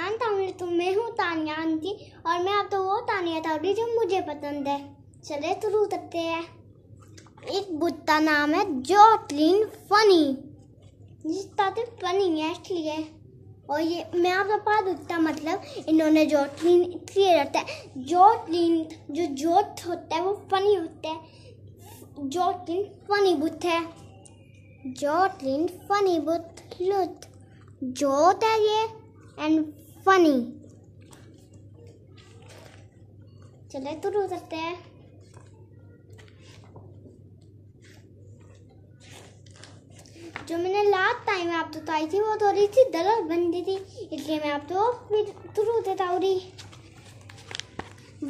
आंता हूँ तुम मैं हूँ तानिया आंटी और मैं आप तो वो तानिया था जो मुझे पसंद है चले शुरू तो करते हैं एक बुत्ता का नाम है जॉटलिन फनी जिस तरह तो फनी है इसलिए और ये मैं आपको पा दूसरा मतलब इन्होंने जॉटलिन इसलिए रहता है जॉटलिन जो जोत होता है वो फनी होता है जॉटलिन फनी बुत है जॉटलिन फनी बुत लुत जोत है ये एंड फनी चले तो रो सकते हैं जो मैंने लास्ट टाइम आप तो आई थी वो थोड़ी सी दलक बनती थी इसलिए मैं आप तो थ्रू देता हूँ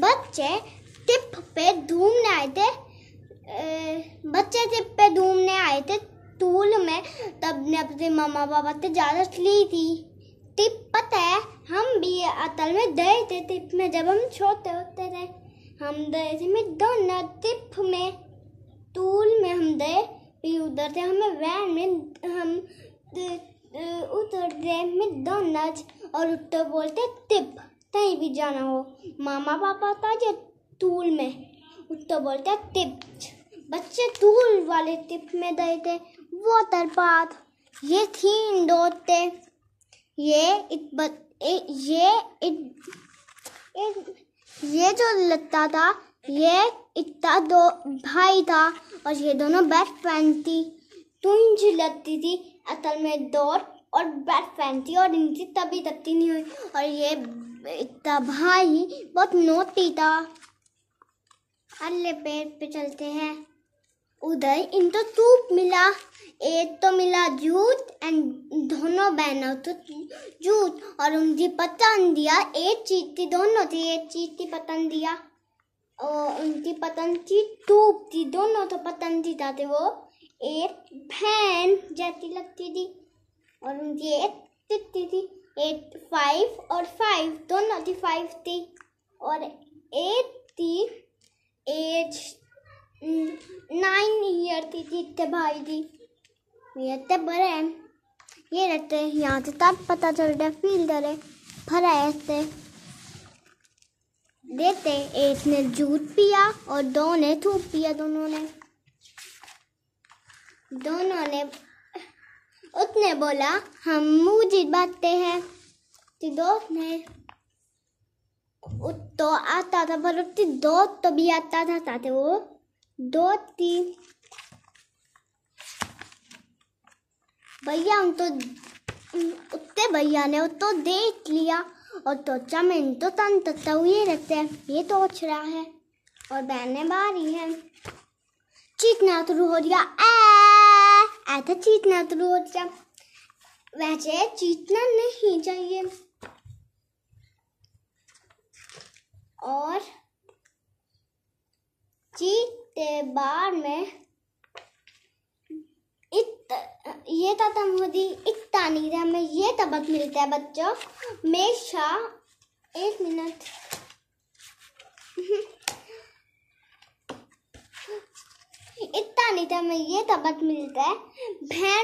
बच्चे टिप पे ढूंढने आए थे बच्चे टिप पे ढूंढने आए थे टूल में तब ने अपने मम्मा पापा से ज़्यादा ली थी टिप पता है हम भी अतल में गए थे टिप में जब हम छोटे होते थे हम गए थे मैं दोनों टिप में टूल में हम गए भी उधर थे हमें वैन में हम उतर गए में दोनों और उत्तर बोलते टिप कहीं भी जाना हो मामा पापा था जो टूल में उत्तर बोलते टिप बच्चे टूल वाले टिप में गए थे वो तरपात ये थी दो ये एक बत, ये एक, इत, ये जो लता था ये इतना दो भाई था और ये दोनों बेस्ट फ्रेंड थी तुम जो लगती थी असल में दौड़ और बेस्ट फ्रेंड थी और इनकी तभी तकती नहीं हुई और ये इतना भाई बहुत नोटी था अल्ले पेड़ पे चलते हैं उदय तो सूप मिला एक तो मिला जूत एंड दोनों बहनों तो जूत और उनकी पतन दिया एक चीज थी दोनों थी एक चीज थी पतन दिया और उनकी पतन थी टूप थी दोनों तो पतन थी थे तो वो एक बहन जैसी लगती थी और उनकी एक तिट्टी थी एट फाइव और फाइव दोनों थी फाइव थी और एट थी एज नाइन ईयर की थी इतने भाई थी ये इतने बड़े हैं ये रहते हैं यहाँ से तब पता चल रहा है फील्डर है भरा है इससे देते एक ने जूत पिया और दो ने थूक पिया दोनों ने दोनों ने उसने बोला हम मुँह जीत बाटते हैं तो दोस्त ने तो आता था पर उसकी दोस्त तो भी आता था साथ वो दो तीन भैया हम तो उत्ते भैया ने तो देख लिया और तो में तो तन तत्ता हुए रहते हैं ये तो उछ रहा है और बहने बारी है चीतना शुरू हो गया ऐसा चीतना शुरू हो गया वैसे चीतना नहीं चाहिए और चीत बार में इत ये था तमदी इकता नीरा में ये तबक मिलता है बच्चों हमेशा एक मिनट इतना था में ये तबक मिलता है भैंस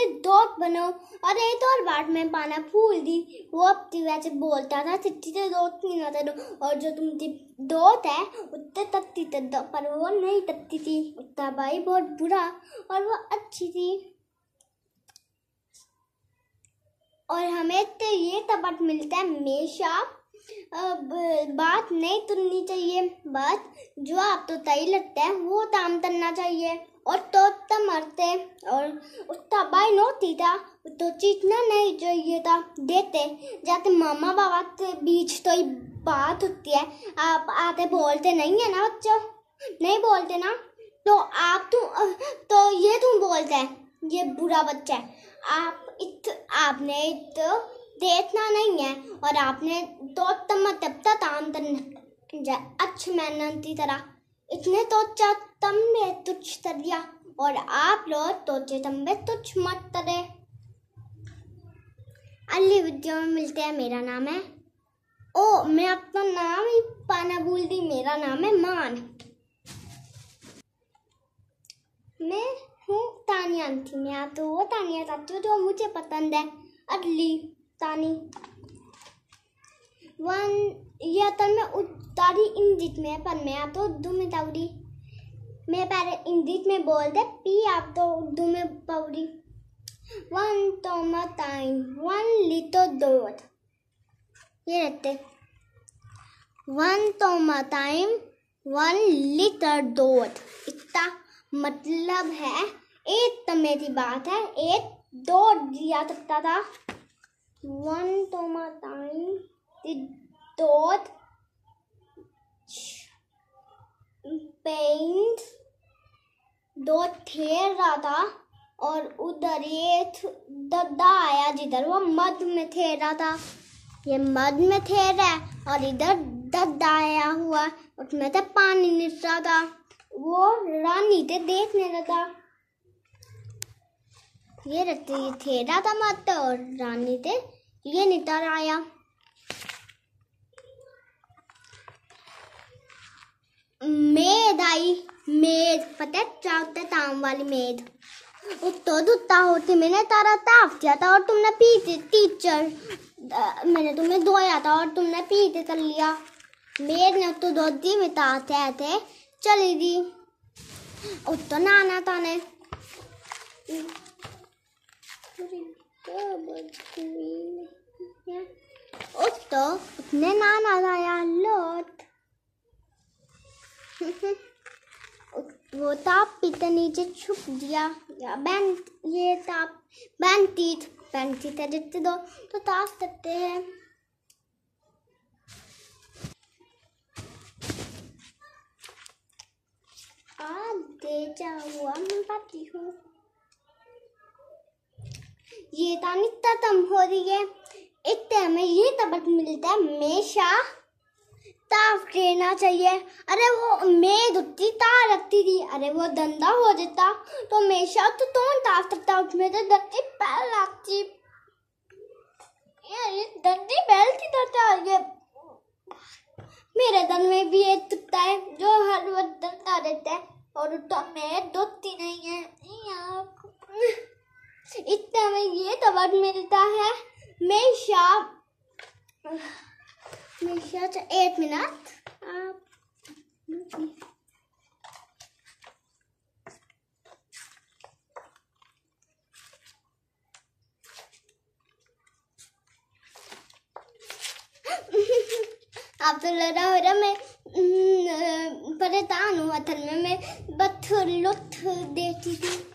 से डॉट बनो और एक और बार मैं पाना भूल दी वो अब तो वैसे बोलता था चिट्ठी से डॉट नहीं ना आता और जो तुम डॉट है उतने तत्ती दो पर वो नहीं तत्ती थी उतना भाई बहुत बुरा और वो अच्छी थी और हमें तो ये तबट मिलता है हमेशा अब बात नहीं तुननी चाहिए बात जो आप तो तय लगता है वो काम करना चाहिए और तो मरते और उसका भाई नोती था तो चीतना नहीं चाहिए था देते जाते मामा बाबा के बीच तो ही बात होती है आप आते बोलते नहीं है ना बच्चों नहीं बोलते ना तो आप तू तो ये तुम बोलते हैं ये बुरा बच्चा है आप इत आपने इत देखना नहीं है और आपने तो तम तब तक आम अच्छा मेहनती तरह इतने तो तम में तुझ तर दिया और आप लोग तो तम में तुझ मत तरे अगली वीडियो में मिलते हैं मेरा नाम है ओ मैं अपना नाम ही पाना भूल दी मेरा नाम है मान मैं हूँ तानिया थी मैं तो वो तानिया चाहती हूँ जो मुझे पसंद है अगली तानी वन या तो मैं में तारी इंदित में पर मैं आप तो उर्दू में तावड़ी मेरे पेरेंट इंदित में बोल दे पी आप तो उर्दू में पवड़ी वन तो टाइम वन ली तो दो ये रहते वन तो टाइम वन लीटर डॉट इतना मतलब है एक तो मेरी बात है एक दो दिया सकता था वन तो टाइम डॉट पेंट दो थे रहा था और उधर ये दद्दा आया जिधर वो मद में रहा था ये मद में ठहरा है और इधर दद्दा आया हुआ उसमें से पानी निस रहा था वो रानी थे देखने लगा ये रहते ये ठहरा था मत और रानी थे ये नितर आया मेद आई मेद पता है चावते ताम वाली मेद तो दुत्ता होती मैंने तारा ताफ किया था और तुमने पी पीते टीचर मैंने तुम्हें धोया था और तुमने पी पीते कर लिया मेद ने तो दो दी में ताते थे चली दी उत्तो नाना ताने उत्तो उतने नाना था यार लोट वो ताप पीते नीचे छुप दिया बैन ये ताप बैन तीत बैन तीत है जितने दो तो ताप सकते हैं आ दे जाऊआ मैं पाती हूँ ये तानी खत्म हो रही है इतने तो में ये सबक मिलता है हमेशा ताप देना चाहिए अरे वो मैं दुत्ती तार रखती थी अरे वो धंधा हो जाता तो हमेशा तो तुम ताप सकता उसमें तो धरती पहल लगती यार ये धरती फैलती ये मेरे धन में भी एक कुत्ता है जो हर वक्त डरता रहता है और तो मैं दोती नहीं है इतना में ये दवा मिलता है मैं शाम Michelle, eight minutes. तो लड़ा हो रहा मैं हम्म, परेशान हूँ असल में मैं बथ लुथ देती थी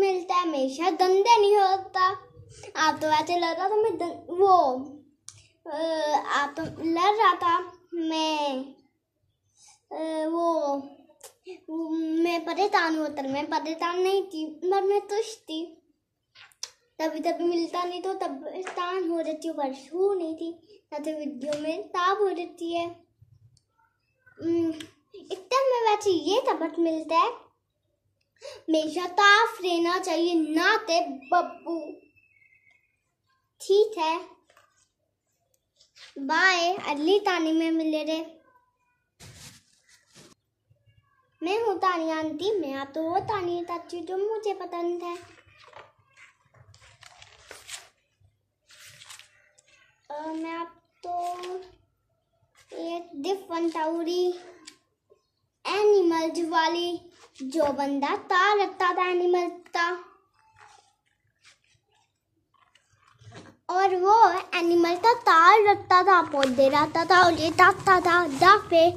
मिलता है हमेशा धंधे नहीं होता आप तो वैसे लड़ रहा था मैं वो आप तो लड़ रहा था मैं वो मैं परेशान होता मैं परेशान नहीं थी पर मैं खुश थी तभी तभी मिलता नहीं तो तब तान हो जाती हूँ परसू नहीं थी तो वीडियो में ताप हो जाती है इतना में वैसे तो ये तबत मिलता है हमेशा ताफ रहना चाहिए ना ते बब्बू ठीक है बाय अगली तानी में मिले रे मैं हूँ तानी आंटी मैं आप तो वो तानी चाची जो मुझे पसंद है आ, मैं आप तो एक डिफरेंट एनिमल्स वाली जो बंदा तार रखता था एनिमल का और वो एनिमल का तार रखता था पौधे रहता था और ये ताकता था दाग पे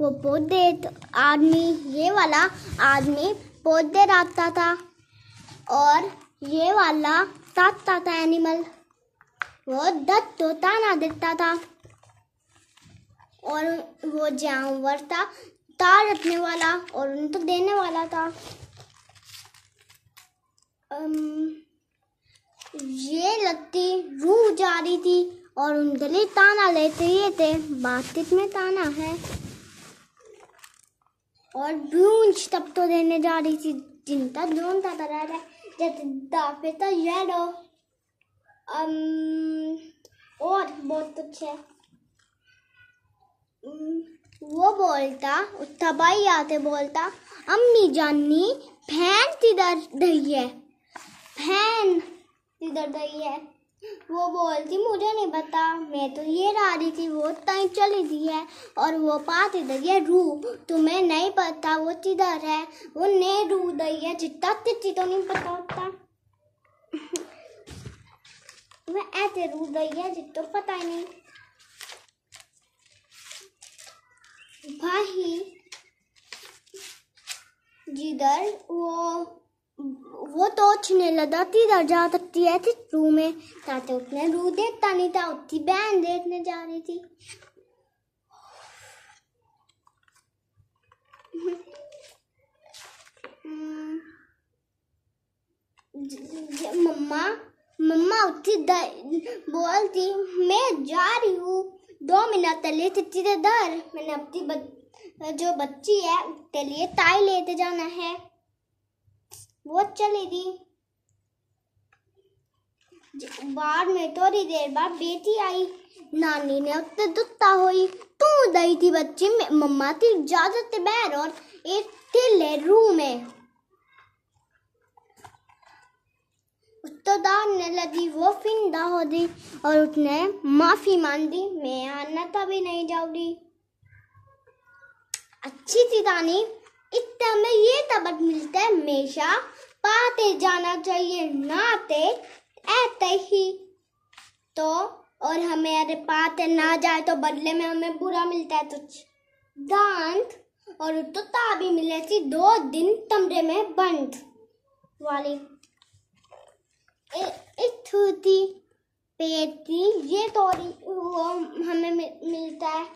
वो पौधे तो आदमी ये वाला आदमी पौधे रहता था और ये वाला ताकता था एनिमल वो दत्त तो ताना देता था और वो जानवर था तार रखने वाला और तो देने वाला था अम, ये लगती रूह जा रही थी और उन गले ताना लेते ही थे बातचीत में ताना है और बूंज तब तो देने जा रही थी जिनता जोन था तरह है जैसे दाफे तो दाफेता येलो और बहुत कुछ है वो बोलता उसका भाई आते बोलता अम्मी जानी फैन किधर दही है फैन तिधर दही है वो बोलती मुझे नहीं पता मैं तो ये रहा रही थी वो तई चली दी है और वो पाते दही है रू तुम्हें नहीं पता वो किधर है वो ने रू दही है चिट्टा तिट्टी तो नहीं पता होता मैं ऐसे रू दही है जितो पता ही नहीं भाई जिधर वो वो तो छिने लदा थी इधर जा सकती है थी रू में ताते तो उतने रू देखता नहीं था उतनी बहन देखने जा रही थी मम्मा मम्मा उतनी बोलती मैं जा रही हूँ दो मिनट के चिट्ठी चिट्ठी दर मैंने अपनी जो बच्ची है उसके लिए ताई लेते जाना है वो चली थी बाद में थोड़ी देर बाद बेटी आई नानी ने उसे दुता हुई तू दई थी बच्ची मम्मा थी इजाजत बैर और एक थिले रूम में खुदा ने लगी वो फिंदा हो दी और उसने माफ़ी मान दी मैं आना भी नहीं जाऊंगी अच्छी थी दानी इतने में ये तबक मिलते हैं हमेशा पाते जाना चाहिए नाते ऐते ही तो और हमें अरे पाते ना जाए तो बदले में हमें बुरा मिलता है तुझ दांत और तो ताबी मिले थी दो दिन कमरे में बंद वाली थूती पेटी ये तोरी वो हमें मिलता है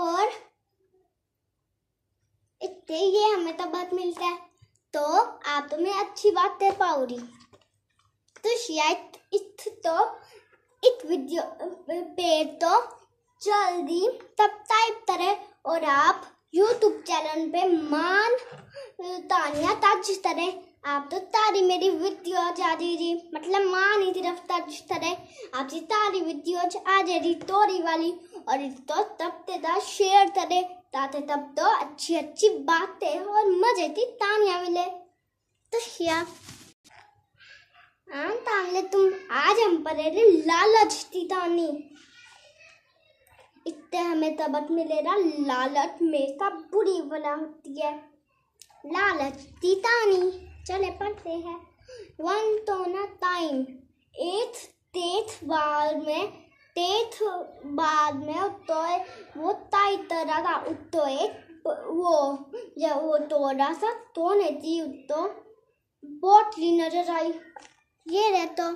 और इतने ये हमें तब तो बात मिलता है तो आप तो मैं अच्छी बात कर पाऊंगी तो शायद इत तो इत वीडियो पे तो जल्दी तब टाइप करे और आप यूट्यूब चैनल पे मान तानिया ताज तरह आप तो तारी मेरी विद्योज आ जी मतलब मानी थी रफ्तार जिस तरह आप जी तारी विद्योज आ जी तोरी वाली और तो तब ते दा शेयर तरह ताते तब तो अच्छी अच्छी बातें और मजे थी तानिया मिले तो शिया हाँ तांगले तुम आज हम पर रे लालच थी तानी इतने हमें तबक रा लालच में सब बुरी बना होती है लालच थी तानी चले पढ़ते हैं वन तो ना टाइम एथ तेथ बार में तेथ बाद में तो वो ताई तरह का उत्तो एक वो जब वो तोड़ा सा तो नहीं उत्तो बहुत बोटली नजर आई ये रहता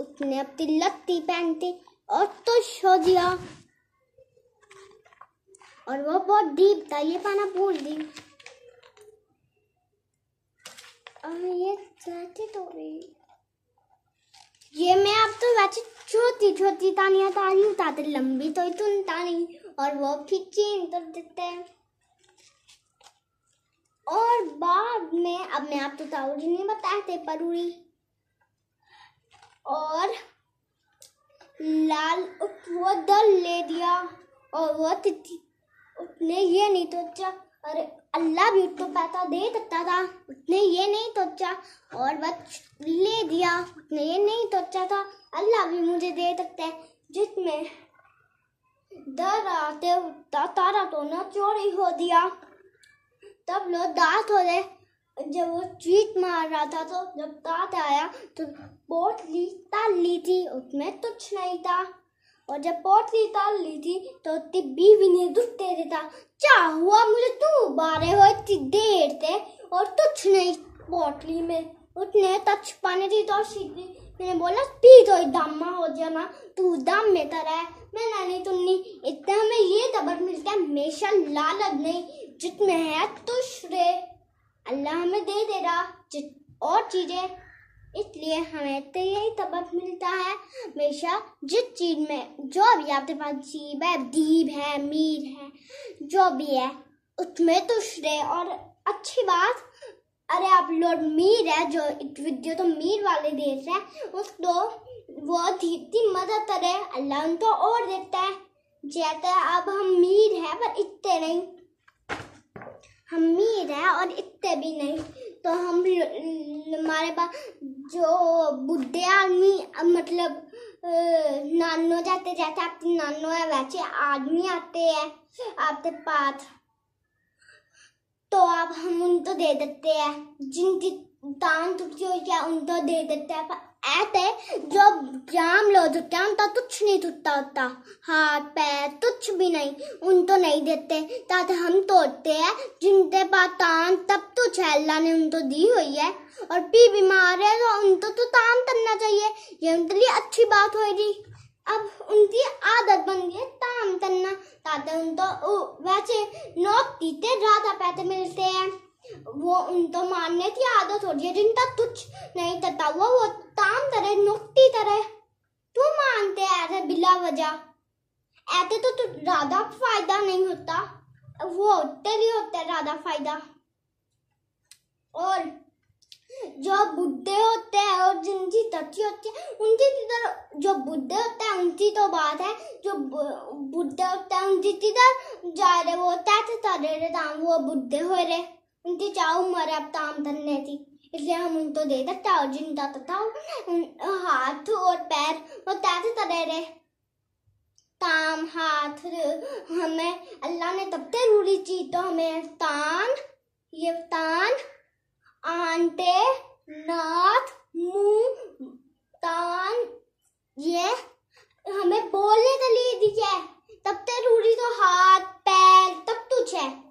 उसने अपनी लत्ती पहनती और तो शो दिया और वो बहुत डीप था ये पाना भूल दी ये तो ये मैं अब तो वैसे छोटी छोटी तानिया तानी उताते लंबी तो इतनी तानी और वो खींची तो देते हैं और बाद में अब मैं आप तो ताऊ जी नहीं बताते परूरी और लाल वो दल ले दिया और वो तिथि उसने ये नहीं सोचा तो और अल्लाह भी उसको तो पैसा दे सकता था उसने ये नहीं सोचा और बस ले दिया उसने ये नहीं सोचा था अल्लाह भी मुझे दे सकता है जिसमें डर आते उठता तारा तो ना चोरी हो दिया तब लोग दांत हो गए जब वो चीट मार रहा था तो जब दांत आया तो बोट ली ताल ली थी उसमें कुछ नहीं था और जब पोटली ताल ली थी तो तिब्बी भी नहीं दुखते थे था क्या हुआ मुझे तू बारे हो इतनी देर थे और तुझ नहीं पोटली में उसने तच पानी थी तो सीधी मैंने बोला पी तो दामा हो जाना तू दाम में तरह मैं नानी तुन्नी इतने हमें ये खबर मिलता है हमेशा लालच नहीं जितने है तुश्रे अल्लाह हमें दे दे रहा और चीजें इसलिए हमें तो यही सबक मिलता है हमेशा जिस चीज़ में जो भी आपके पास जीव है दीप है मीर है जो भी है उसमें तो श्रेय और अच्छी बात अरे आप लोग मीर है जो वीडियो तो मीर वाले देश है उसको तो वो धीती मदद करे अल्लाह उनको और देता है जैसे अब हम मीर है पर इतने नहीं हम मीर है और इतने भी नहीं तो हम हमारे पास जो बुढ़े आदमी मतलब नानो जाते जैसे आपके तो नानो है वैसे आदमी आते हैं आपके तो पास तो आप हम उनको दे देते हैं जिनकी दान टूटी हुई है उनको दे देते हैं ऐसे जो जाम लो जो क्या उनका कुछ नहीं टूटता होता हाथ पैर कुछ भी नहीं उन तो नहीं देते ताते हम तोड़ते हैं जिनके पास तान तब तो छैला ने उन तो दी हुई है और पी बीमार है तो उन तो, तो तान करना चाहिए ये उनके लिए अच्छी बात होगी अब उनकी आदत बन गई है तान करना ताते तो वैसे नोक पीते ज़्यादा पैसे मिलते हैं वो तो मारने की आदत होती है जिनका तुझ नहीं तता वो वो ताम तरह नुकती तरह तू मानते ऐसे बिला वजह ऐसे तो ज्यादा फायदा नहीं होता वो होते ही होते ज्यादा फायदा और जो बुद्धे होते हैं और जिनकी तथी होती है उनकी इधर जो बुद्धे होते हैं उनकी तो बात है जो बुद्धे होते हैं उनकी इधर जा रहे वो तैसे तरे वो बुद्धे हो रहे उनकी चाव उम्र अब ताम धन्य थी इसलिए हम उनको दे चाव जिंदा तो था हाथ और पैर वो तैरते तो तरह रहे ताम हाथ हमें अल्लाह ने तब तक रूढ़ी ची तो हमें तान ये तान आंटे नाथ मुंह तान ये हमें बोलने के लिए दीजिए तब तक रूढ़ी तो हाथ पैर तब तुझ तो है